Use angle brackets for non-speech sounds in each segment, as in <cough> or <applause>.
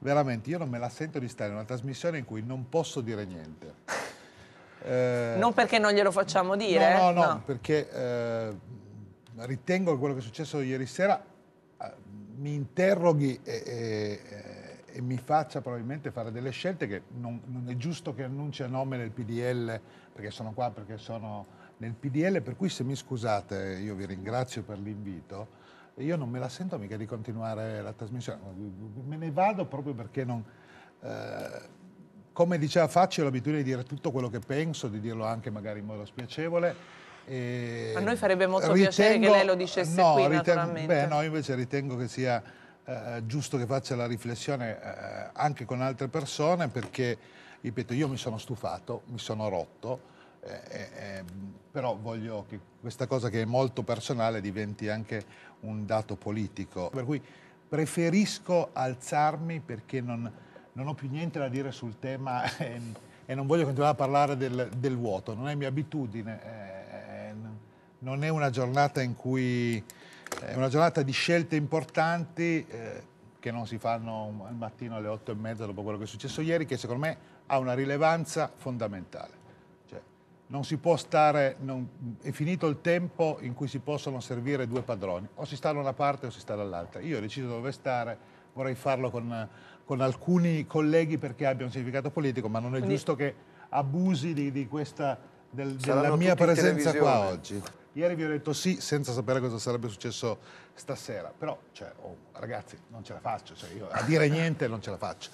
veramente io non me la sento di stare in una trasmissione in cui non posso dire niente. Eh, non perché non glielo facciamo dire? No, no, no, no. perché eh, ritengo che quello che è successo ieri sera eh, mi interroghi e, e, eh, e, mi faccia probabilmente fare delle scelte che non, non è giusto che annunci a nome del PDL, perché sono qua, perché sono nel PDL, per cui se mi scusate, io vi ringrazio per l'invito, io non me la sento mica di continuare la trasmissione, me ne vado proprio perché non... Eh, come diceva Faccio, ho l'abitudine di dire tutto quello che penso, di dirlo anche magari in modo spiacevole. E A noi farebbe molto ritengo, piacere che lei lo dicesse no, qui, ritengo, beh, no, invece ritengo che sia eh, giusto che faccia la riflessione eh, anche con altre persone perché, ripeto, io mi sono stufato, mi sono rotto, eh, però voglio che questa cosa che è molto personale diventi anche un dato politico. Per cui preferisco alzarmi perché non, non ho più niente da dire sul tema <laughs> e, e non voglio continuare a parlare del, del vuoto, non è mia abitudine, eh, non è una giornata in cui... è una giornata di scelte importanti eh, che non si fanno al mattino alle otto e mezza dopo quello che è successo ieri, che secondo me ha una rilevanza fondamentale non si può stare, non, è finito il tempo in cui si possono servire due padroni, o si sta da una parte o si sta dall'altra. Io ho deciso dove stare, vorrei farlo con, con alcuni colleghi perché abbia un significato politico, ma non è Quindi... giusto che abusi di, di questa, del, della mia presenza qua oggi. Ieri vi ho detto sì senza sapere cosa sarebbe successo stasera, però cioè, oh, ragazzi non ce la faccio, cioè io a dire niente non ce la faccio.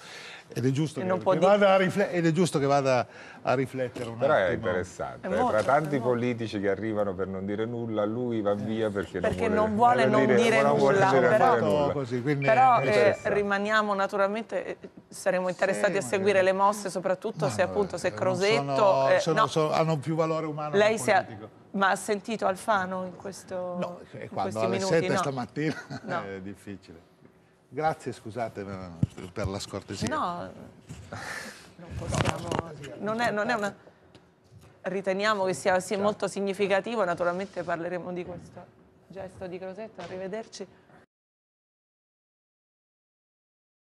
Ed è giusto, che, che, vada ed è giusto che, vada a riflettere un però attimo. Però è interessante, è eh, molto, tra tanti politici che arrivano per non dire nulla, lui va via perché, perché non vuole, non vuole eh, non dire, dire nulla. Vuole però, nulla. Così, però eh, rimaniamo naturalmente, eh, saremo interessati sì, a seguire magari. le mosse, soprattutto ma se appunto se Crosetto... Sono, eh, sono, no, sono, hanno più valore umano. Lei che politico. Sia, ma ha sentito Alfano in questo No, è eh, quando alle minuti, 7 no. stamattina <laughs> no. è difficile. Grazie, scusate per la scortesia. No, non possiamo... Non è, non è una... Riteniamo che sia, sia molto significativo, naturalmente parleremo di questo gesto di Crosetta. Arrivederci.